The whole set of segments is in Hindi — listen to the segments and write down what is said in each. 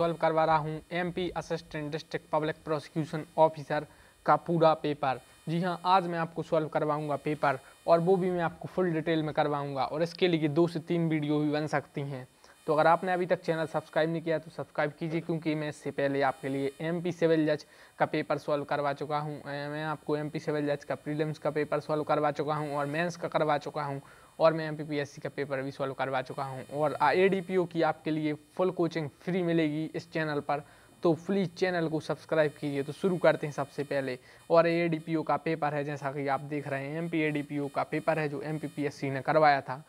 सॉल्व करवा रहा हूँ P assistant district public prosecution officer का पूरा पेपर जी हाँ आज मैं आपको सॉल्व करवाऊँगा पेपर और वो भी मैं आपको फुल डिटेल में करवाऊँगा और इसके लिए दो से तीन वीडियो भी बन सकती हैं तो अगर आपने अभी तक चैनल सब्सक्राइब नहीं किया तो सब्सक्राइब कीजिए क्योंकि मैं इससे पहले आपके लिए एम पी सिविल जज का पेपर सॉल्व करवा चुका हूँ मैं आपको एम पी सिविल जज का प्रीलिम्स का पेपर सॉल्व करवा चुका हूँ और मेंस का करवा चुका हूँ और मैं एम का पेपर भी सॉल्व करवा चुका हूँ और ए की आपके लिए फुल कोचिंग फ्री मिलेगी इस चैनल पर तो प्लीज़ चैनल को सब्सक्राइब कीजिए तो शुरू करते हैं सबसे पहले और ए डी पी ओ का पेपर है जैसा कि आप देख रहे हैं M P A D P O का पेपर है जो M P P S C ने करवाया था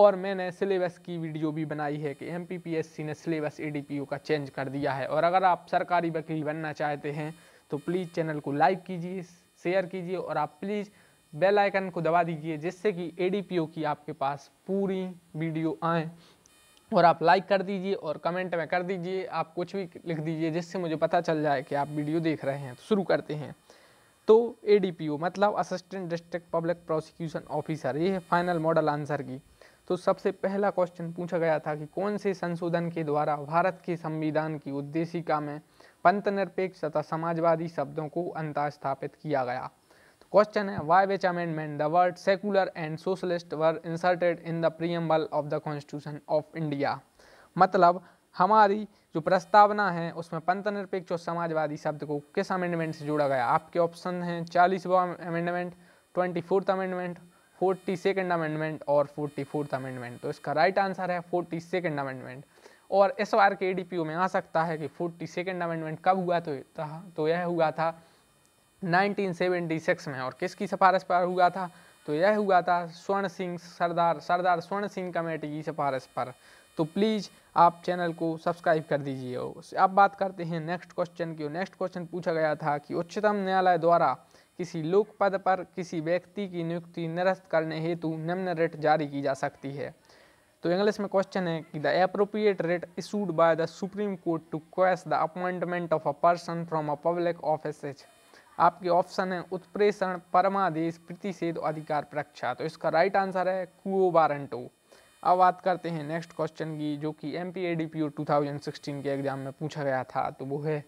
और मैंने सिलेबस की वीडियो भी बनाई है कि M P P S C ने syllabus A D P O का चेंज कर दिया है और अगर आप सरकारी वकील बनना चाहते हैं तो प्लीज़ चैनल को लाइक कीजिए शेयर कीजिए और आप प्लीज़ बेल आइकन को दबा दीजिए जिससे कि ए की आपके पास पूरी वीडियो आए और आप लाइक कर दीजिए और कमेंट में कर दीजिए आप कुछ भी लिख दीजिए जिससे मुझे पता चल जाए कि आप वीडियो देख रहे हैं तो शुरू करते हैं तो ए मतलब assistant district public prosecution officer ये है फाइनल मॉडल आंसर की तो सबसे पहला क्वेश्चन पूछा गया था कि कौन से संशोधन के द्वारा भारत के संविधान की उद्देशिका में पंथ निरपेक्ष तथा समाजवादी शब्दों को स्थापित किया गया क्वेश्चन है by which amendment the word secular and socialist were inserted in the preamble of the constitution of India मतलब हमारी जो प्रस्तावना है उसमें पंथ निरपेक्ष और समाजवादी शब्द को किस अमेंडमेंट से जोड़ा गया आपके ऑप्शन हैं चालीसवा amendment twenty fourth amendment forty second amendment और फोर्टी फोर्थ अमेंडमेंट तो इसका राइट आंसर है फोर्टी सेकेंड अमेंडमेंट और इस बार के ए में आ सकता है कि फोर्टी सेकेंड अमेंडमेंट कब हुआ तो तो यह हुआ था 1976 में और किसकी सिफारिश पर हुआ था तो यह हुआ था स्वर्ण सिंह सरदार सरदार स्वर्ण सिंह कमेटी की सिफारिश पर तो प्लीज़ आप चैनल को सब्सक्राइब कर दीजिए अब बात करते हैं नेक्स्ट क्वेश्चन की नेक्स्ट क्वेश्चन पूछा गया था कि उच्चतम न्यायालय द्वारा किसी लोक पद पर किसी व्यक्ति की नियुक्ति निरस्त करने हेतु निम्न रेट जारी की जा सकती है तो इंग्लिश में क्वेश्चन है कि the appropriate writ issued by the supreme court to quash the appointment of a person from a public office आपके ऑप्शन है उत्प्रेषण परमादेश प्रतिषेध अधिकार प्रक्षा तो इसका राइट आंसर है कुओ बारंटो अब बात करते हैं नेक्स्ट क्वेश्चन की जो कि M P A D P O two thousand sixteen के एग्जाम में पूछा गया था तो वो है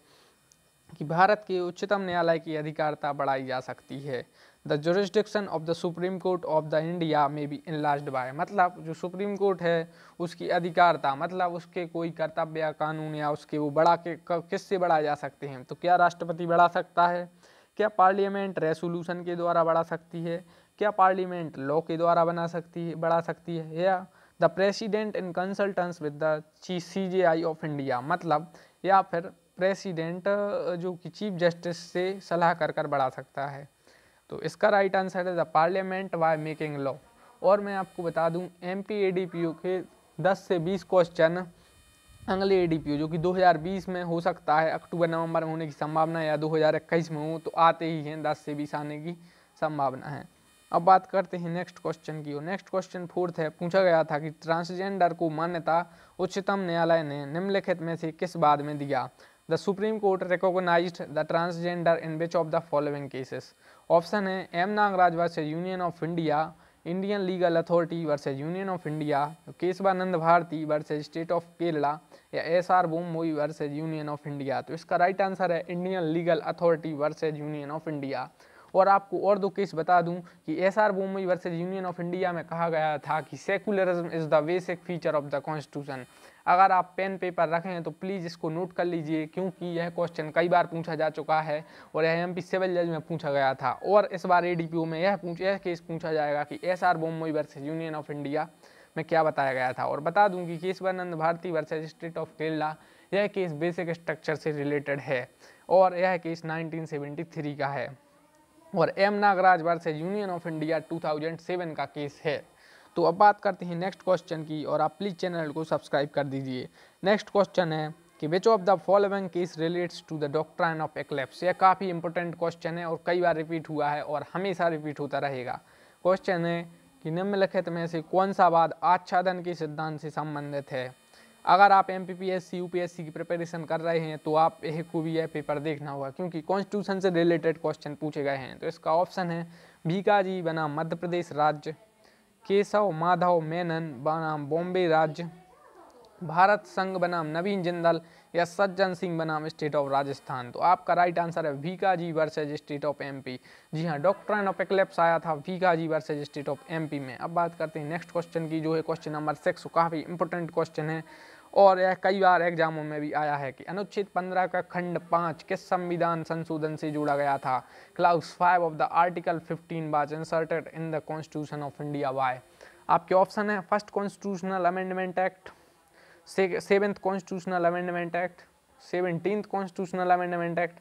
कि भारत के उच्चतम न्यायालय की अधिकारता बढ़ाई जा सकती है the jurisdiction of the supreme court of the India में बी लास्ट बाय मतलब जो सुप्रीम कोर्ट है उसकी अधिकारता मतलब उसके कोई कर्तव्य या कानून या उसके वो बढ़ा के किससे बढ़ाए जा सकते हैं तो क्या राष्ट्रपति बढ़ा सकता है क्या पार्लियामेंट रेसोल्यूशन के द्वारा बढ़ा सकती है क्या पार्लियामेंट लॉ के द्वारा बना सकती है बढ़ा सकती है या the president in consultance with the C J I of India मतलब या फिर प्रेसिडेंट जो कि चीफ जस्टिस से सलाह कर कर बढ़ा सकता है तो इसका राइट आंसर है the parliament by making law और मैं आपको बता दूं M P A D P U के 10 से 20 क्वेश्चन अगले ए जो कि 2020 में हो सकता है अक्टूबर नवंबर में होने की संभावना है या 2021 में हो तो आते ही हैं दस से बीस आने की संभावना है अब बात करते हैं नेक्स्ट क्वेश्चन की और नेक्स्ट क्वेश्चन फोर्थ है पूछा गया था कि ट्रांसजेंडर को मान्यता उच्चतम न्यायालय ने निम्नलिखित में से किस बाद में दिया the supreme court recognize the transgender in which of the following cases option है M Nagaraj versus union of India Indian legal authority versus union of India Kesavananda Bharati versus state of Kerala या S R Bommai versus union of India तो इसका राइट आंसर है Indian legal authority versus union of India और आपको और दो केस बता दूं कि S R Bommai versus union of India में कहा गया था कि secularism is the basic feature of the constitution अगर आप पेन पेपर रखें तो प्लीज़ इसको नोट कर लीजिए क्योंकि यह क्वेश्चन कई बार पूछा जा चुका है और यह एम सिविल जज में पूछा गया था और इस बार ए में यह पूछ यह केस पूछा जाएगा कि S R Bommai versus union of India में क्या बताया गया था और बता दूं कि case Bharati versus state of Kerala यह केस बेसिक स्ट्रक्चर से रिलेटेड है और यह केस 1973 का है और M Nagaraj versus union of India 2007 का केस है तो अब बात करते हैं नेक्स्ट क्वेश्चन की और आप प्लीज़ चैनल को सब्सक्राइब कर दीजिए नेक्स्ट क्वेश्चन है कि which of the following case relates to the doctrine of eclipse यह काफ़ी इंपॉर्टेंट क्वेश्चन है और कई बार रिपीट हुआ है और हमेशा रिपीट होता रहेगा क्वेश्चन है कि निम्नलिखित में से कौन सा वाद आच्छादन के सिद्धांत से संबंधित है अगर आप M P P S C U P S C की प्रिपरेशन कर रहे हैं तो आप यह को भी यह पेपर देखना होगा क्योंकि कॉन्स्टिट्यूशन से रिलेटेड क्वेश्चन पूछे गए हैं तो इसका ऑप्शन है भीकाजी बनाम मध्य प्रदेश राज्य केशव माधव मेनन बनाम बॉम्बे राज्य भारत संघ बनाम नवीन जिंदल या सज्जन सिंह बनाम स्टेट ऑफ राजस्थान तो आपका राइट आंसर है जी वर्सेज स्टेट ऑफ एमपी जी हाँ डॉक्टर ऑफ एक्लेप्स आया था Bhikaji versus state of MP में अब बात करते हैं नेक्स्ट क्वेश्चन की जो है क्वेश्चन नंबर सिक्स काफ़ी इंपॉर्टेंट क्वेश्चन है और यह कई बार एग्जामों में भी आया है कि अनुच्छेद 15 का खंड पाँच किस संविधान संशोधन से जोड़ा गया था clause five of the article 15 was inserted in the constitution of India by आपके ऑप्शन है first constitutional amendment act seventh constitutional amendment act seventeen constitutional amendment act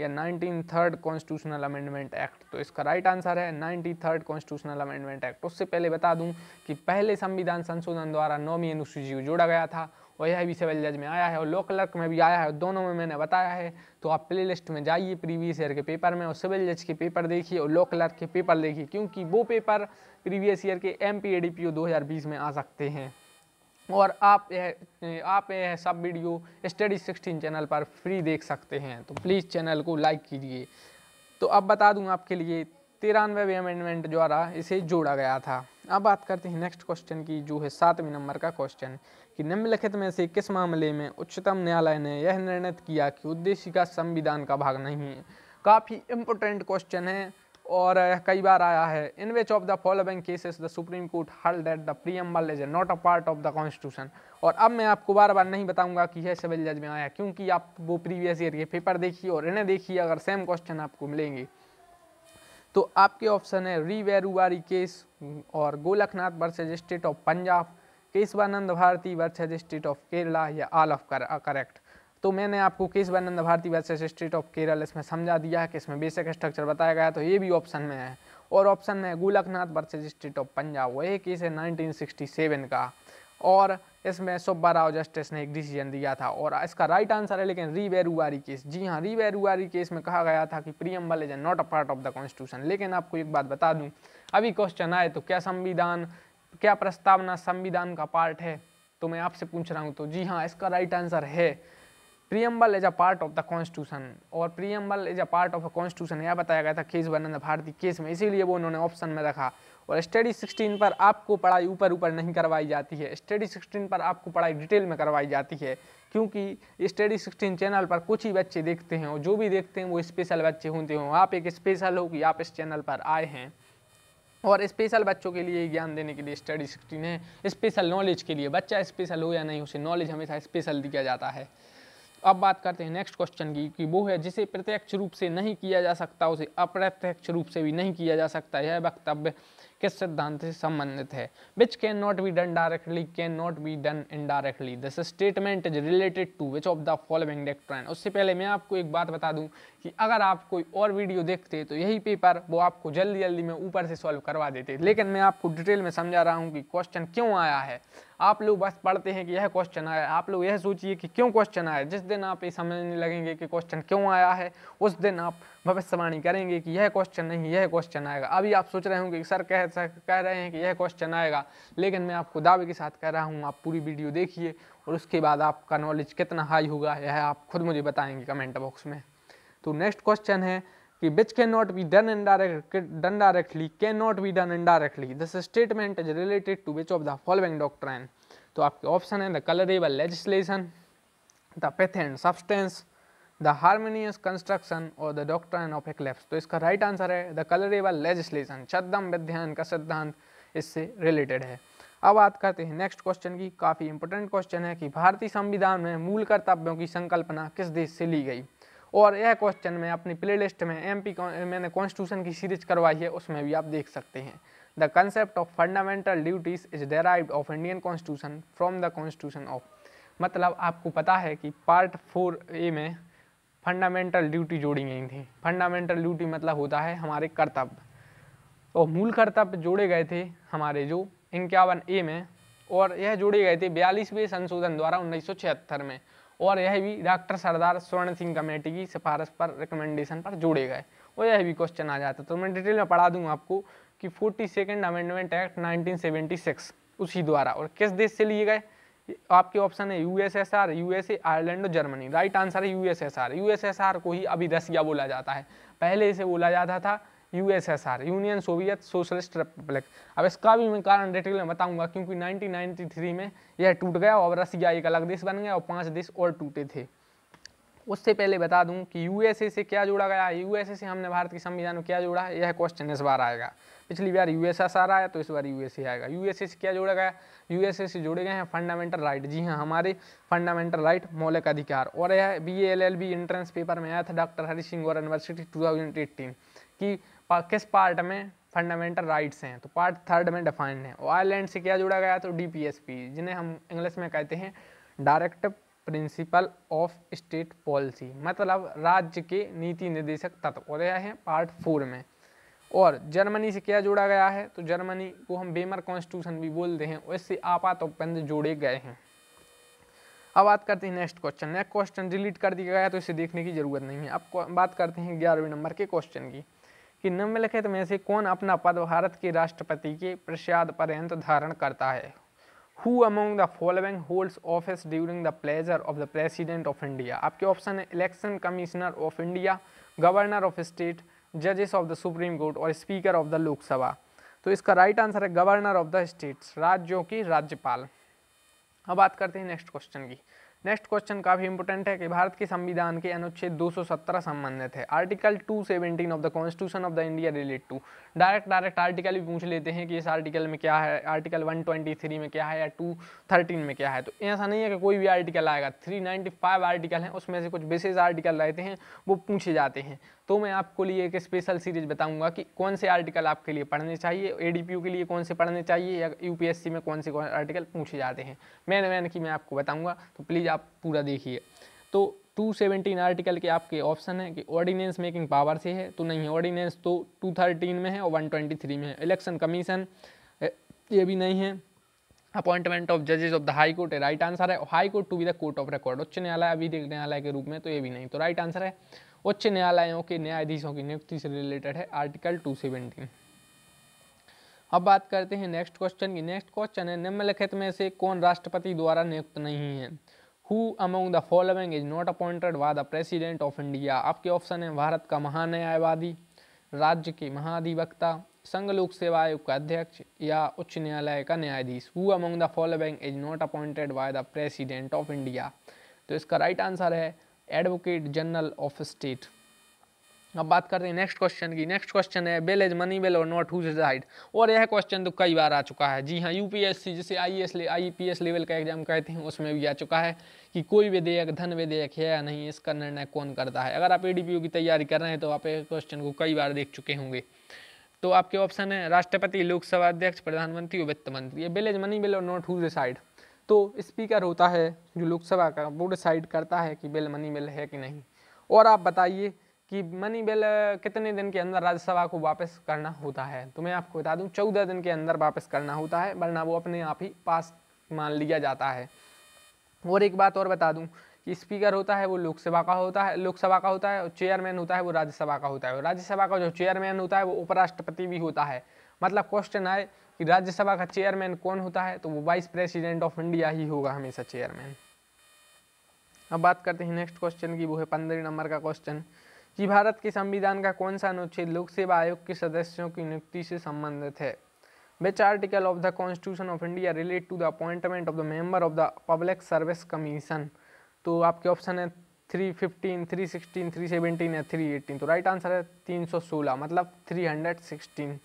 या nineteen third constitutional amendment act तो इसका राइट आंसर है ninety third constitutional amendment act तो उससे पहले बता दूं कि पहले संविधान संशोधन द्वारा नौवीं अनुसूची को जोड़ा गया था और यह भी सिविल जज में आया है और लो क्लर्क में भी आया है और दोनों में मैंने बताया है तो आप प्ले लिस्ट में जाइए प्रीवियस ईयर के पेपर में और सिविल जज के पेपर देखिए और लो क्लर्क के पेपर देखिए क्योंकि वो पेपर प्रीवियस ईयर के M P A D P O दो हज़ार बीस में आ सकते हैं और आप यह आप यह सब वीडियो स्टडी सिक्सटीन चैनल पर फ्री देख सकते हैं तो प्लीज़ चैनल को लाइक कीजिए तो अब बता दूं आपके लिए तिरानवे अमेंडमेंट द्वारा इसे जोड़ा गया था अब बात करते हैं नेक्स्ट क्वेश्चन की जो है सातवें नंबर का क्वेश्चन कि निम्नलिखित में से किस मामले में उच्चतम न्यायालय ने यह निर्णय किया कि उद्देश्य का संविधान का भाग नहीं है काफ़ी इम्पोर्टेंट क्वेश्चन है और कई बार आया है in which of the following cases the supreme court held that the preamble is not a part of the constitution और अब मैं आपको बार बार नहीं बताऊंगा कि यह सिविल जज में आया क्योंकि आप वो प्रीवियस ईयर के पेपर देखिए और इन्हें देखिए अगर सेम क्वेश्चन आपको मिलेंगे तो आपके ऑप्शन है री वेरूवारी केस और Golaknath versus state of Punjab Kesavananda Bharati versus state of Kerala या आल ऑफ करेक्ट तो मैंने आपको case Kesavananda Bharati versus state of Kerala इसमें समझा दिया है कि इसमें बेसिक स्ट्रक्चर बताया गया तो ये भी ऑप्शन में है और ऑप्शन में Golaknath versus state of Punjab वो एक केस है नाइनटीन का और इसमें सुब्बा राव जस्टिस ने एक डिसीजन दिया था और इसका राइट आंसर है लेकिन रीवेरुआरी केस जी हाँ रीवेरुआरी केस में कहा गया था कि preamble is not a part of the constitution लेकिन आपको एक बात बता दूं अभी क्वेश्चन आए तो क्या संविधान क्या प्रस्तावना संविधान का पार्ट है तो मैं आपसे पूछ रहा हूँ तो जी हाँ इसका राइट आंसर है preamble as a part of the constitution और preamble is a part of a constitution यह बताया गया था केस बनाना भारती केस में इसीलिए वो उन्होंने ऑप्शन में रखा और स्टडी 16 पर आपको पढ़ाई ऊपर ऊपर नहीं करवाई जाती है स्टडी 16 पर आपको पढ़ाई डिटेल में करवाई जाती है क्योंकि स्टडी 16 चैनल पर कुछ ही बच्चे देखते हैं और जो भी देखते हैं वो स्पेशल बच्चे होते हों आप एक स्पेशल हो कि आप इस चैनल पर आए हैं और स्पेशल बच्चों के लिए ज्ञान देने के लिए स्टडी सिक्सटीन है स्पेशल नॉलेज के लिए बच्चा स्पेशल हो या नहीं उसे नॉलेज हमेशा स्पेशल दिया जाता है अब बात करते हैं नेक्स्ट क्वेश्चन की कि वो है जिसे प्रत्यक्ष रूप से नहीं किया जा सकता उसे अप्रत्यक्ष रूप से भी नहीं किया जा सकता यह वक्तव्य किस सिद्धांत से संबंधित है which can not be done directly can not be done indirectly this statement is related to which of the following doctrine उससे पहले मैं आपको एक बात बता दूं कि अगर आप कोई और वीडियो देखते तो यही पेपर वो आपको जल्दी जल्दी में ऊपर से सॉल्व करवा देते लेकिन मैं आपको डिटेल में समझा रहा हूँ कि क्वेश्चन क्यों आया है आप लोग बस पढ़ते हैं कि यह क्वेश्चन आया आप लोग यह सोचिए कि क्यों क्वेश्चन आया जिस दिन आप ये समझने लगेंगे कि क्वेश्चन क्यों आया है उस दिन आप भविष्यवाणी करेंगे कि यह क्वेश्चन नहीं यह क्वेश्चन आएगा अभी आप सोच रहे होंगे कि सर कह सर कह रहे हैं कि यह क्वेश्चन आएगा लेकिन मैं आपको दावे के साथ कह रहा हूँ आप पूरी वीडियो देखिए और उसके बाद आपका नॉलेज कितना हाई होगा यह आप खुद मुझे बताएंगे कमेंट बॉक्स में तो नेक्स्ट क्वेश्चन है कि which can not be done in direct done directly can not be done in directly this statement is related to which of the following doctrine तो आपके ऑप्शन है the colourable legislation the and substance the harmonious construction और द डॉक्ट्राइन ऑफ एक्लेप्स तो इसका राइट right आंसर है द कलरेबल लेजिस्लेशन छद्म विध्यान का सिद्धांत इससे रिलेटेड है अब बात करते हैं नेक्स्ट क्वेश्चन की काफ़ी इंपॉर्टेंट क्वेश्चन है कि भारतीय संविधान में मूल कर्तव्यों की संकल्पना किस देश से ली गई और यह क्वेश्चन मैं अपनी प्लेलिस्ट में एम पी मैंने कॉन्स्टिट्यूशन की सीरीज करवाई है उसमें भी आप देख सकते हैं the concept of fundamental duties is derived of Indian constitution from the constitution of मतलब आपको पता है कि पार्ट फोर ए में फंडामेंटल ड्यूटी जोड़ी गई थी फंडामेंटल ड्यूटी मतलब होता है हमारे कर्तव्य और तो मूल कर्तव्य जोड़े गए थे हमारे जो इक्यावन ए में और यह जोड़े गए थे बयालीसवें संशोधन द्वारा उन्नीस में और यह भी डॉक्टर सरदार स्वर्ण सिंह कमेटी की सिफारिश पर रिकमेंडेशन पर जोड़े गए और यह भी क्वेश्चन आ जाता तो मैं डिटेल में पढ़ा दूंगा आपको कि फोर्टी सेकेंड अमेंडमेंट एक्ट 1976 उसी द्वारा और किस देश से लिए गए आपके ऑप्शन है यूएसएसआर यूएसए आयरलैंड और जर्मनी राइट आंसर है यूएसएसआर यूएसएसआर को ही अभी रसिया बोला जाता है पहले इसे बोला जाता था USSR union Soviet socialist republic अब इसका भी मैं कारण डिटेल में बताऊंगा क्योंकि 1993 में यह टूट गया और रसिया एक अलग देश बन गया और पांच देश और टूटे थे उससे पहले बता दूं कि यूएसए से क्या जोड़ा गया है यूएसए से हमने भारत के संविधान में क्या जोड़ा यह क्वेश्चन इस बार आएगा पिछली बार यूएसएसआर आया तो इस बार यूएसए आएगा यूएसए से क्या जोड़ा गया यूएसए से जोड़े गए हैं फंडामेंटल राइट जी हाँ हमारे फंडामेंटल राइट मौलिक अधिकार और यह B L L B entrance paper में आया था डॉक्टर हरी सिंह और यूनिवर्सिटी टू थाउजेंड एट्टीन की किस पार्ट में फंडामेंटल राइट्स हैं तो पार्ट थर्ड में डिफाइंड है आयरलैंड से क्या जुड़ा गया तो डीपीएसपी जिन्हें हम इंग्लिश में कहते हैं direct principle of state policy मतलब राज्य के नीति निर्देशक तत्व और यह है पार्ट फोर में और जर्मनी से क्या जोड़ा गया है तो जर्मनी को हम बेमर कॉन्स्टिट्यूशन भी बोलते हैं और इससे आपात उपबंध जोड़े गए हैं अब बात करते हैं next question next question delete कर दिया गया तो इसे देखने की जरूरत नहीं है अब बात करते हैं ग्यारहवें नंबर के क्वेश्चन की कि निम्नलिखित में से कौन अपना पद भारत के राष्ट्रपति के प्रसाद पर्यंत धारण करता है who among the following holds office during the pleasure of the president of India आपके ऑप्शन है election commissioner of India governor of state जजेस ऑफ द सुप्रीम कोर्ट और स्पीकर ऑफ द लोकसभा तो इसका राइट आंसर है गवर्नर ऑफ द स्टेट्स राज्यों के राज्यपाल अब बात करते हैं नेक्स्ट क्वेश्चन की नेक्स्ट क्वेश्चन काफ़ी इंपोर्टेंट है कि भारत के संविधान के अनुच्छेद 217 संबंधित है article 217 of the constitution of the India relate to direct direct article भी पूछ लेते हैं कि इस आर्टिकल में क्या है आर्टिकल 123 में क्या है या 213 में क्या है तो ऐसा नहीं है कि कोई भी आर्टिकल आएगा 395 आर्टिकल हैं उसमें से कुछ विशेष आर्टिकल रहते हैं वो पूछे जाते हैं तो मैं आपको लिए एक स्पेशल सीरीज बताऊंगा कि कौन से आर्टिकल आपके लिए पढ़ने चाहिए ए के लिए कौन से पढ़ने चाहिए या यू में कौन से कौन आर्टिकल पूछे जाते हैं मैन मैन की मैं आपको बताऊँगा तो प्लीज़ आप पूरा देखिए तो टू सेवेंटीन आर्टिकल के आपके ऑप्शन है कि ऑर्डिनेंस मेकिंग पावर से है तो नहीं ऑर्डिनेंस तो टू थर्टीन में है और वन ट्वेंटी थ्री में है इलेक्शन कमीशन ये भी नहीं है अपॉइंटमेंट ऑफ जजेस of the high court right answer है high court to be the court of record उच्च न्यायालय अभी देख न्यायालय के रूप में तो ये भी नहीं तो राइट आंसर है उच्च न्यायालयों के न्यायाधीशों की नियुक्ति से रिलेटेड है आर्टिकल टू सेवेंटीन अब बात करते हैं नेक्स्ट क्वेश्चन की नेक्स्ट क्वेश्चन है निम्नलिखित में से कौन राष्ट्रपति द्वारा नियुक्त नहीं है who among the following is not appointed by the president of India आपके ऑप्शन है भारत का महान्यायवादी राज्य के महाधिवक्ता संघ लोक सेवा आयोग का अध्यक्ष या उच्च न्यायालय का न्यायाधीश who among the following is not appointed by the president of India तो इसका राइट आंसर है एडवोकेट जनरल ऑफ स्टेट अब बात करते हैं नेक्स्ट क्वेश्चन की नेक्स्ट क्वेश्चन है बेल इज मनी बेल और नॉट हुज राइट और यह क्वेश्चन तो कई बार आ चुका है जी हाँ यूपीएससी जिसे आईएएस ले आईपीएस लेवल का एग्जाम कहते हैं उसमें भी आ चुका है कि कोई विधेयक धन विधेयक है या नहीं इसका निर्णय कौन करता है अगर आप ए की तैयारी कर रहे हैं तो आप एक क्वेश्चन को कई बार देख चुके होंगे तो आपके ऑप्शन है राष्ट्रपति लोकसभा अध्यक्ष प्रधानमंत्री और वित्त मंत्री ये इज मनी बिल और नॉट हु डिसाइड तो स्पीकर होता है जो लोकसभा का वो डिसाइड करता है कि बिल मनी बिल है कि नहीं और आप बताइए कि मनी बिल कितने दिन के अंदर राज्यसभा को वापस करना होता है तो मैं आपको बता दूं चौदह दिन के अंदर वापस करना होता है वरना वो अपने आप ही पास मान लिया जाता है और एक बात और बता दूं कि स्पीकर होता है वो लोकसभा का होता है लोकसभा का होता है और चेयरमैन होता है वो राज्यसभा का होता है राज्यसभा का जो चेयरमैन होता है वो उपराष्ट्रपति भी होता है मतलब क्वेश्चन आए कि राज्यसभा का चेयरमैन कौन होता है तो वो वाइस प्रेसिडेंट ऑफ इंडिया ही होगा हमेशा चेयरमैन अब बात करते हैं नेक्स्ट क्वेश्चन की वो है पंद्रह नंबर का क्वेश्चन कि भारत के संविधान का कौन सा अनुच्छेद लोक सेवा आयोग के सदस्यों की नियुक्ति से संबंधित है which article of the constitution of India relate to the appointment of the member of the public service commission तो आपके ऑप्शन है three fifteen three sixteen three seventeen या थ्री एटीन तो राइट आंसर है तीन सौ सोलह मतलब थ्री हंड्रेड सिक्सटीन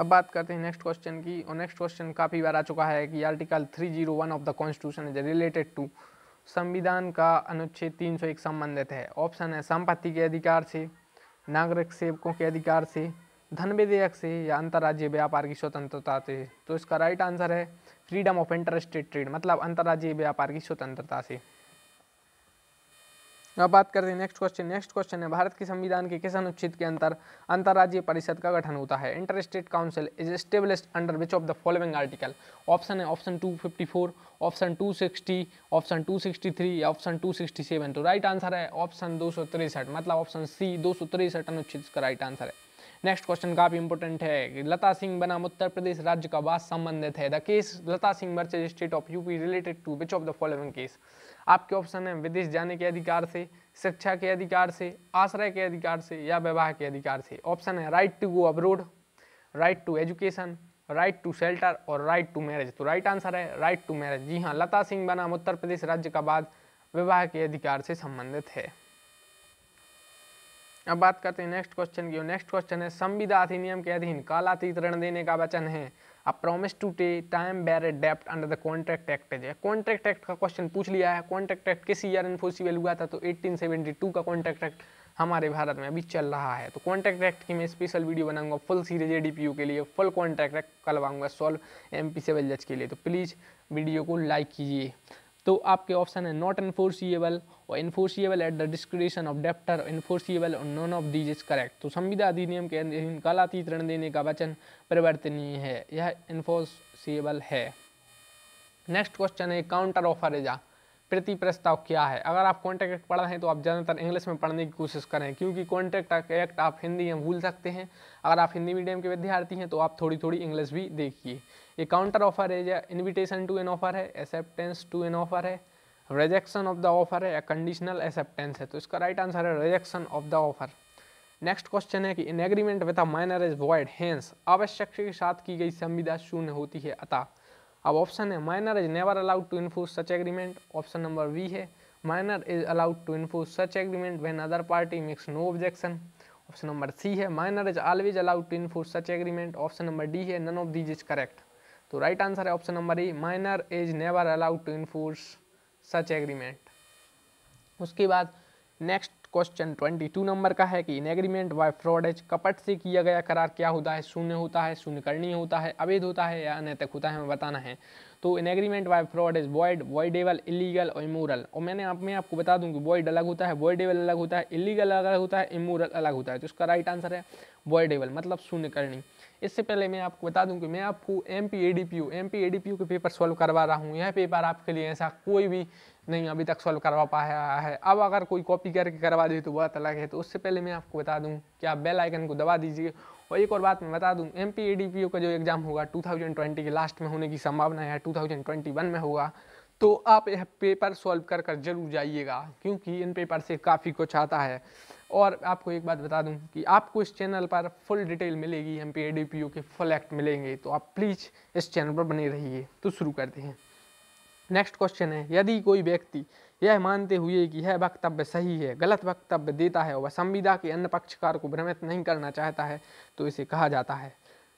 अब बात करते हैं नेक्स्ट क्वेश्चन की और नेक्स्ट क्वेश्चन काफ़ी बार आ चुका है कि article 301 of the constitution is related to संविधान का अनुच्छेद 301 संबंधित है ऑप्शन है संपत्ति के अधिकार से नागरिक सेवकों के अधिकार से धन विधेयक से या अंतर्राज्यीय व्यापार की स्वतंत्रता से तो इसका राइट आंसर है फ्रीडम ऑफ इंटरस्टेट ट्रेड मतलब अंतर्राज्यीय व्यापार की स्वतंत्रता से अब बात करते हैं नेक्स्ट क्वेश्चन नेक्स्ट क्वेश्चन है भारत के संविधान के किस अनुच्छेद के अंतर अंतर्राज्यीय परिषद का गठन होता है inter state council is establish under which of the following article option है option two fifty four option two sixty option two sixty three या ऑप्शन टू सिक्सटी सेवन तो राइट आंसर है ऑप्शन दो सौ तिरसठ मतलब ऑप्शन सी दो सौ तिरसठ अनुच्छेद का राइट आंसर है नेक्स्ट क्वेश्चन काफ़ी इंपोर्टेंट है लता सिंह बनाम उत्तर प्रदेश राज्य का वास संबंधित है the case Lata Singh versus state of UP related to which of the following case आपके ऑप्शन है विदेश जाने के अधिकार से शिक्षा के अधिकार से आश्रय के अधिकार से या विवाह के अधिकार से ऑप्शन है right to go abroad right to education right to shelter और राइट टू मैरिज तो राइट आंसर है राइट टू मैरिज जी हाँ लता सिंह बनाम उत्तर प्रदेश राज्य का बाद विवाह के अधिकार से संबंधित है अब बात करते हैं नेक्स्ट क्वेश्चन की नेक्स्ट क्वेश्चन है संविदा अधिनियम के अधीन कालातीत ऋण देने का वचन है a promise to pay time barred डेप्ट अंडर द कॉन्ट्रैक्ट एक्ट है कॉन्ट्रैक्ट एक्ट का क्वेश्चन पूछ लिया है कॉन्ट्रैक्ट एक्ट किस ईयर इन्फोसिबल हुआ था तो 1872 का कॉन्ट्रैक्ट एक्ट हमारे भारत में अभी चल रहा है तो कॉन्ट्रैक्ट एक्ट की मैं स्पेशल वीडियो बनाऊंगा फुल सीरीज ए के लिए फुल कॉन्ट्रैक्ट एक्ट करवाऊंगा सॉल्व एम पी सेवल जज के लिए तो प्लीज़ वीडियो को लाइक कीजिए तो आपके ऑप्शन है नॉट इन्फोर्सिएबल और enforceable at the discretion of debtor enforceable और none of these is correct तो संविदा अधिनियम के अधीन कालातीत ऋण देने का वचन परिवर्तनीय है यह इन्फोर्सिएबल है नेक्स्ट क्वेश्चन है काउंटर ऑफर इजा प्रति प्रस्ताव क्या है अगर आप कॉन्ट्रैक्ट एक्ट पढ़ रहे हैं तो आप ज़्यादातर इंग्लिश में पढ़ने की कोशिश करें क्योंकि कॉन्ट्रैक्ट एक्ट आप हिंदी में भूल सकते हैं अगर आप हिंदी मीडियम के विद्यार्थी हैं तो आप थोड़ी थोड़ी इंग्लिश भी देखिए ये काउंटर ऑफर है या इन्विटेशन टू एन ऑफर है एक्सेप्टेंस टू एन ऑफर है रिजेक्शन ऑफ द ऑफर है या कंडीशनल एक्सेप्टेंस है तो इसका राइट आंसर है rejection of the offer next question है कि in agreement with a minor is void hence आवश्यक के साथ की गई संविदा शून्य होती है अतः अब ऑप्शन है minor is never allowed to enforce such agreement option number B है minor is allowed to enforce such agreement when other party makes no objection option number C है minor is always allowed to enforce such agreement option number D है none of these is correct तो राइट आंसर है option number E minor is never allowed to enforce such agreement उसके बाद नेक्स्ट क्वेश्चन 22 नंबर का है कि इन एग्रीमेंट बाय एज कपट से किया गया करार क्या होता है शून्य होता है शून्य होता है अवैध होता है या अनैतिक होता है हमें बताना है तो in agreement by as void voidable illegal और इमोरल और मैंने आप में आपको बता दूं कि वॉइड अलग होता है वॉइडेबल अलग होता है इलीगल अलग होता है इमोरल अलग होता है तो इसका राइट आंसर है वॉइडेबल मतलब शून्य करनी इससे पहले मैं आपको बता दूं कि मैं आपको M P A D P U M P A D P U के पेपर सॉल्व करवा रहा हूँ यह पेपर आपके लिए ऐसा कोई भी नहीं अभी तक सॉल्व करवा पाया है अब अगर कोई कॉपी करके करवा दे तो बहुत अलग है तो उससे पहले मैं आपको बता दूं कि आप बेल आइकन को दबा दीजिए और एक और बात मैं बता दूं एम पी का जो एग्ज़ाम होगा 2020 के लास्ट में होने की संभावना है 2021 में होगा तो आप यह पेपर सॉल्व कर कर जरूर जाइएगा क्योंकि इन पेपर से काफ़ी कुछ आता है और आपको एक बात बता दूं कि आपको इस चैनल पर फुल डिटेल मिलेगी एम पी के फुल एक्ट मिलेंगे तो आप प्लीज़ इस चैनल पर बने रहिए तो शुरू करते हैं नेक्स्ट क्वेश्चन है यदि कोई व्यक्ति यह मानते हुए कि यह वक्तव्य सही है गलत वक्तव्य देता है वह संविदा के अन्य पक्षकार को भ्रमित नहीं करना चाहता है तो इसे कहा जाता है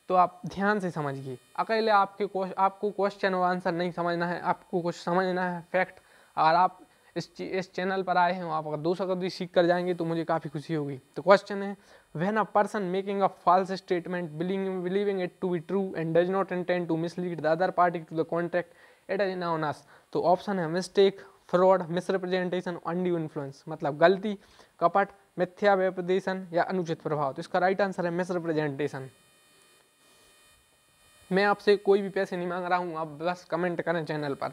तो आप ध्यान से समझिए अकेले आपके आपको क्वेश्चन और आंसर नहीं समझना है आपको कुछ समझना है फैक्ट अगर आप इस इस चैनल पर आए हैं आप अगर दो शब्द भी सीख कर जाएंगे तो मुझे काफ़ी खुशी होगी तो क्वेश्चन है when a person making a false statement believing it to be true and does not intend to mislead the other party to the contract it is known as तो ऑप्शन है mistake fraud misrepresentation undue influence मतलब गलती कपट मिथ्या व्यपदेशन या अनुचित प्रभाव तो इसका राइट आंसर है मिसरिप्रेजेंटेशन मैं आपसे कोई भी पैसे नहीं मांग रहा हूँ आप बस कमेंट करें चैनल पर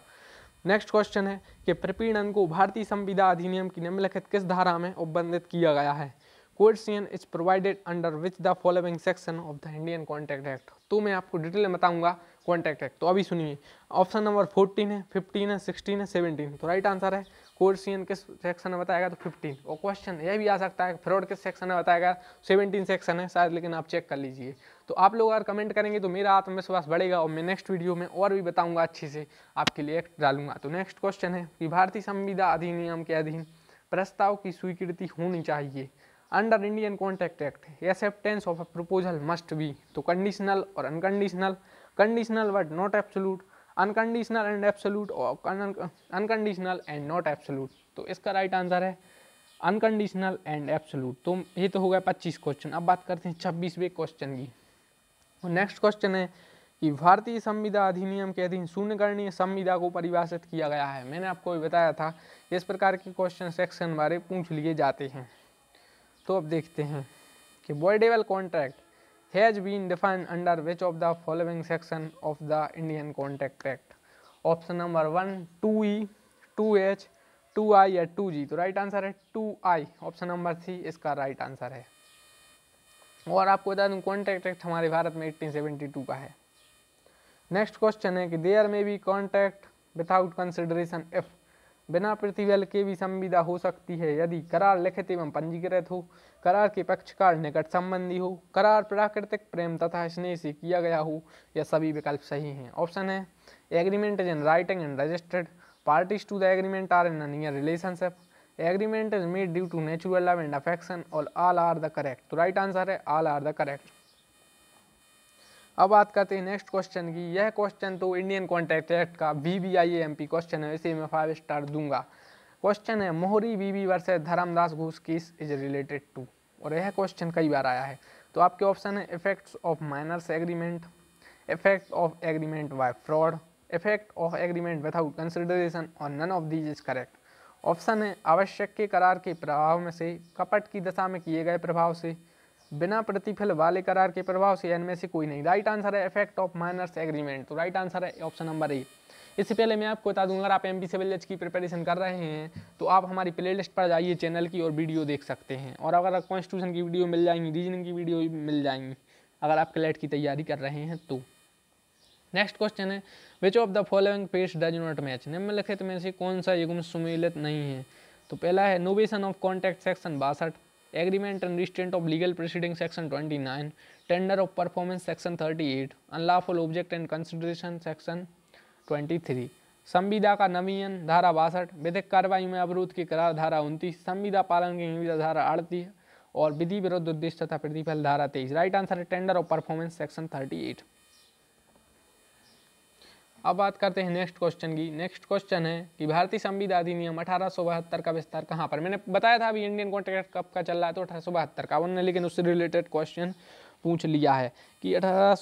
नेक्स्ट क्वेश्चन है कि प्रपीड़न को भारतीय संविदा अधिनियम की निम्नलिखित किस धारा में उपबंधित किया गया है question is provided under which the following section of the Indian contract act तो मैं आपको डिटेल में बताऊंगा कॉन्टैक्ट एक्ट तो अभी सुनिए ऑप्शन नंबर फोर्टीन है फिफ्टीन है सिक्सटीन है सेवनटीन तो राइट आंसर है कोर्सियन किस सेक्शन में बताएगा तो फिफ्टीन और क्वेश्चन यह भी आ सकता है फ्रॉड किस सेक्शन में बताएगा सेवनटीन सेक्शन है शायद लेकिन आप चेक कर लीजिए तो आप लोग अगर कमेंट करेंगे तो मेरा आत्मविश्वास बढ़ेगा और मैं नेक्स्ट वीडियो में और भी बताऊंगा अच्छे से आपके लिए एक्ट डालूंगा तो नेक्स्ट क्वेश्चन है कि भारतीय संविदा अधिनियम के अधीन प्रस्ताव की स्वीकृति होनी चाहिए under Indian contract act acceptance of a proposal must be तो कंडीशनल और unconditional conditional but not absolute unconditional and absolute और अनकंडीशनल एंड नॉट एब्सोल्यूट तो इसका राइट right आंसर है अनकंडीशनल एंड एब्सोल्यूट तो ये तो हो गया पच्चीस क्वेश्चन अब बात करते हैं छब्बीसवें क्वेश्चन की और नेक्स्ट क्वेश्चन है कि भारतीय संविदा अधिनियम के अधीन शून्यकरणीय संविदा को परिभाषित किया गया है मैंने आपको भी बताया था इस प्रकार के क्वेश्चन सेक्शन बारे पूछ लिए जाते हैं तो अब देखते हैं कि voidable contract has been under which of the following section of the Indian of act option number one two E two H two I या टू जी तो राइट आंसर है two I option number C इसका राइट आंसर है और आपको बता दूँ कॉन्टैक्ट एक्ट हमारे भारत में 1872 का है नेक्स्ट क्वेश्चन है कि देयर में be contact without consideration if बिना प्रतिबल के भी संविदा हो सकती है यदि करार लिखित एवं पंजीकृत हो करार के पक्षकार निकट संबंधी हो करार प्राकृतिक प्रेम तथा स्नेह से किया गया हो यह सभी विकल्प सही हैं ऑप्शन है agreement is in writing and registered parties to the agreement are in near relationship agreement is made due to natural love and affection और ऑल आर द करेक्ट तो राइट आंसर है ऑल आर द करेक्ट अब बात करते हैं नेक्स्ट क्वेश्चन की यह क्वेश्चन तो इंडियन कॉन्ट्रैक्ट एक्ट का V B I M P question है इसे मैं फाइव स्टार दूंगा क्वेश्चन है मोहरी बीबी वर्सेस धर्मदास घोष किस इज रिलेटेड टू और यह क्वेश्चन कई बार आया है तो आपके ऑप्शन है effects of minors agreement effect of agreement by fraud effect of agreement without consideration और none of these is correct option है आवश्यक के करार के प्रभाव में से कपट की दशा में किए गए प्रभाव से बिना प्रतिफल वाले करार के प्रभाव से इनमें से कोई नहीं राइट आंसर है इफेक्ट ऑफ माइनर्स एग्रीमेंट तो राइट आंसर है ऑप्शन नंबर ए इससे पहले मैं आपको बता दूंगा आप एम बी सिविल जज की प्रिपरेशन कर रहे हैं तो आप हमारी प्लेलिस्ट पर जाइए चैनल की और वीडियो देख सकते हैं और अगर कॉन्स्टिट्यूशन की वीडियो मिल जाएंगी रीजनिंग की वीडियो मिल जाएंगी अगर आप क्लेट की तैयारी कर रहे हैं तो नेक्स्ट क्वेश्चन है which of the following page does not match निम्नलिखित में से कौन सा युग्म सुमेलित नहीं है तो पहला है नोवेशन ऑफ कॉन्टैक्ट सेक्शन बासठ agreement and restraint of legal proceeding section twenty nine tender of performance section thirty eight unlawful object and consideration section twenty three संविदा का नवीन धारा बासठ विधिक कार्रवाई में अवरोध की करार धारा उनतीस संविदा पालन की निविदा धारा अड़तीस और विधि विरोध उद्देश्य तथा प्रतिफल धारा तेईस राइट आंसर है tender of performance section thirty eight अब बात करते हैं नेक्स्ट क्वेश्चन की नेक्स्ट क्वेश्चन है कि भारतीय संविधान अधिनियम अठारह का विस्तार कहाँ पर मैंने बताया था अभी इंडियन कॉन्ट्रैक्ट कब का चल रहा है तो अठारह का उन्होंने लेकिन उससे रिलेटेड क्वेश्चन पूछ लिया है कि अठारह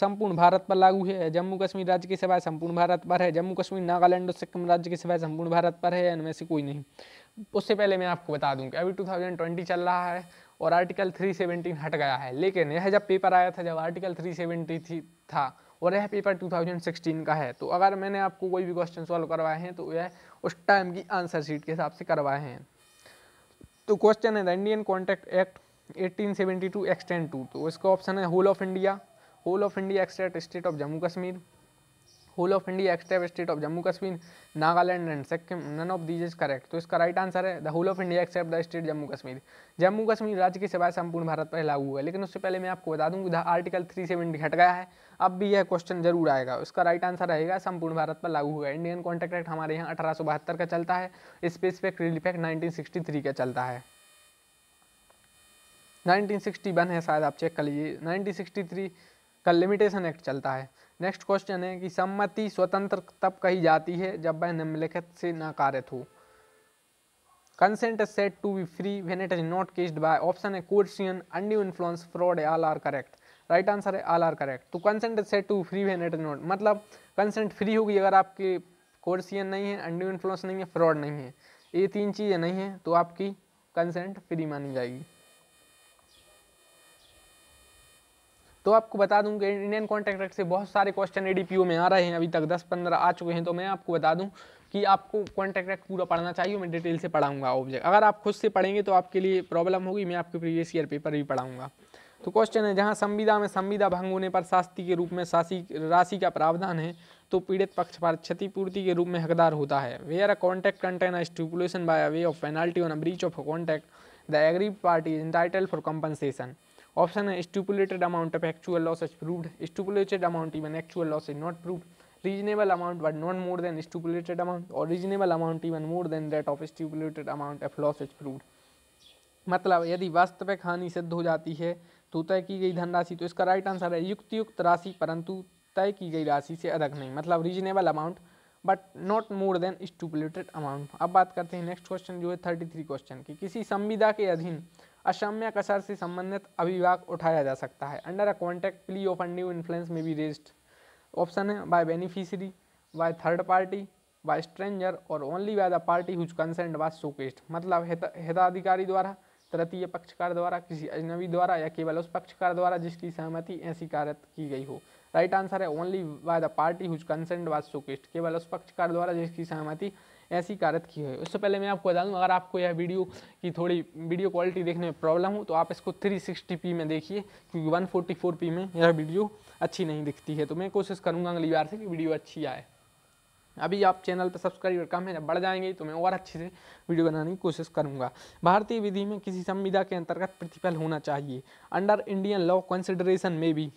संपूर्ण भारत पर लागू है जम्मू कश्मीर राज्य की सिवाय संपूर्ण भारत पर है जम्मू कश्मीर नागालैंड और सिक्किम राज्य की सिवाय संपूर्ण भारत पर है इनमें से कोई नहीं उससे पहले मैं आपको बता दूं कि अभी 2020 चल रहा है और आर्टिकल 317 हट गया है लेकिन यह जब पेपर आया था जब आर्टिकल 370 थी था और यह पेपर 2016 का है तो अगर मैंने आपको कोई भी क्वेश्चन सॉल्व करवाए हैं तो यह उस टाइम की आंसर शीट के हिसाब से करवाए हैं तो क्वेश्चन है the Indian contract act 1872 extend to तो इसका ऑप्शन है whole of India whole of India except state of Jammu Kashmir whole of India except state of Jammu Kashmir Nagaland and Sikkim none of these is correct तो इसका राइट आंसर है the whole of India except the state Jammu Kashmir Jammu Kashmir राज्य के सिवाय संपूर्ण भारत पर लागू हुआ है लेकिन उससे पहले मैं आपको बता दूँ कि आर्टिकल थ्री सेवेंटी हट गया है अब भी यह क्वेश्चन जरूर आएगा उसका राइट आंसर रहेगा संपूर्ण भारत पर लागू हुआ इंडियन कॉन्ट्रैक्ट एक्ट हमारे यहाँ अठारह का चलता है स्पेसिफिक रिलीफ एक्ट नाइनटीन का चलता है 1961 है शायद आप चेक कर लीजिए 1963 का लिमिटेशन एक्ट चलता है नेक्स्ट क्वेश्चन है कि सम्मति स्वतंत्र तब कही जाती है जब वह निम्नलिखित से नाकारित हो consent is said to be free when it is not caused by option है coercion undue influence fraud all are correct right answer है ऑल आर करेक्ट तो consent is said to free when it is not मतलब कंसेंट फ्री होगी अगर आपके कोर्सियन नहीं है अंड्यू इन्फ्लुएंस नहीं है फ्रॉड नहीं है ये तीन चीज़ें नहीं हैं तो आपकी कंसेंट फ्री मानी जाएगी तो आपको बता दूं कि इंडियन कॉन्ट्रैक्ट एक्ट से बहुत सारे क्वेश्चन ए में आ रहे हैं अभी तक दस पंद्रह आ चुके हैं तो मैं आपको बता दूँ कि आपको कॉन्ट्रैक्ट एक्ट पूरा पढ़ना चाहिए मैं डिटेल से पढ़ाऊंगा ऑब्जेक्ट अगर आप खुद से पढ़ेंगे तो आपके लिए प्रॉब्लम होगी मैं आपके प्रीवियस ईयर पेपर भी पढ़ाऊंगा तो क्वेश्चन है जहाँ संविदा में संविदा भंग होने पर शास्ति के रूप में शासी राशि का प्रावधान है तो पीड़ित पक्ष पर क्षतिपूर्ति के रूप में हकदार होता है where are a contract contain stipulation by way of penalty on a breach of a contract the agree party is entitle for compensation option है stipulated amount of actual loss as proved stipulated amount even actual loss is not prove reasonable amount but not more than stipulated amount और reasonable amount even more than that of stipulated amount of loss as proved मतलब यदि वास्तविक हानि सिद्ध हो जाती है तो तय की गई धनराशि तो इसका राइट आंसर है युक्तियुक्त राशि परंतु तय की गई राशि से अधिक नहीं मतलब reasonable amount but not more than stipulated amount अब बात करते हैं नेक्स्ट क्वेश्चन जो है थर्टी थ्री क्वेश्चन की किसी संविदा के अधीन असाम्य कसर से संबंधित अभिभाग उठाया जा सकता है under a contract plea of undue influence में भी रेस्ट ऑप्शन है by beneficiary by third party by stranger और only by the party whose consent was so caused मतलब हिताधिकारी द्वारा तृतीय पक्षकार द्वारा किसी अजनबी द्वारा या केवल उस पक्षकार द्वारा जिसकी सहमति ऐसी कार्य की गई हो राइट आंसर है only by the party whose consent was so caused केवल उस पक्षकार द्वारा जिसकी सहमति ऐसी कारत की है उससे पहले मैं आपको बता दूँ अगर आपको यह वीडियो की थोड़ी वीडियो क्वालिटी देखने में प्रॉब्लम हो तो आप इसको 360p में देखिए क्योंकि 144p में यह वीडियो अच्छी नहीं दिखती है तो मैं कोशिश करूँगा अगली बार से कि वीडियो अच्छी आए अभी आप चैनल पर सब्सक्राइबर कम है जब बढ़ जाएंगे तो मैं और अच्छे से वीडियो बनाने की कोशिश करूंगा भारतीय विधि में किसी संविदा के अंतर्गत प्रतिफल होना चाहिए अंडर इंडियन लॉ कंसिडरेशन में भी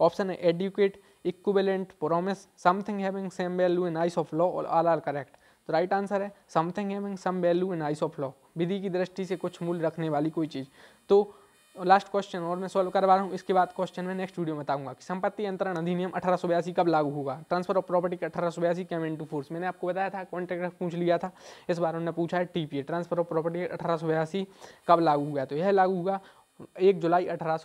ऑप्शन है adequate equivalent promise something having same value in eyes of law और आल आर करेक्ट तो राइट आंसर है something having some value in eyes of law विधि की दृष्टि से कुछ मूल्य रखने वाली कोई चीज़ तो लास्ट क्वेश्चन और मैं सॉल्व करवा रहा हूँ इसके बाद क्वेश्चन में नेक्स्ट वीडियो में बताऊंगा कि संपत्ति अंतरण अधिनियम अठारह कब लागू होगा ट्रांसफर ऑफ प्रॉपर्टी अठारह सौ बयासी कैम इंटू फोर्स मैंने आपको बताया था कॉन्ट्रैक्ट पूछ लिया था इस बार उन्होंने पूछा है टीपीए ट्रांसफर ऑफ प्रॉपर्टी अठारह सौ बयासी कब लागू हुआ तो यह लागू हुआ एक जुलाई अठारह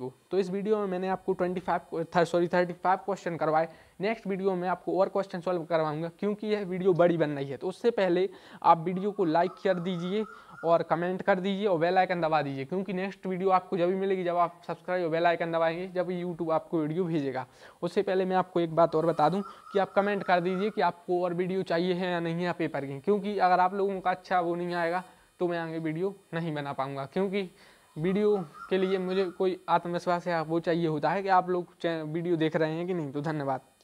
को तो इस वीडियो में मैंने आपको 25 सॉरी फाइव क्वेश्चन करवाए नेक्स्ट वीडियो में आपको और क्वेश्चन सॉल्व करवाऊंगा क्योंकि यह वीडियो बड़ी बन रही है तो उससे पहले आप वीडियो को लाइक कर दीजिए और कमेंट कर दीजिए और बेल आइकन दबा दीजिए क्योंकि नेक्स्ट वीडियो आपको जब भी मिलेगी जब आप सब्सक्राइब और बेल आइकन दबाएंगे जब यूट्यूब आपको वीडियो भेजेगा उससे पहले मैं आपको एक बात और बता दूं कि आप कमेंट कर दीजिए कि आपको और वीडियो चाहिए है या नहीं है पेपर की क्योंकि अगर आप लोगों का अच्छा वो नहीं आएगा तो मैं आगे वीडियो नहीं बना पाऊँगा क्योंकि वीडियो के लिए मुझे कोई आत्मविश्वास या वो चाहिए होता है कि आप लोग वीडियो देख रहे हैं कि नहीं तो धन्यवाद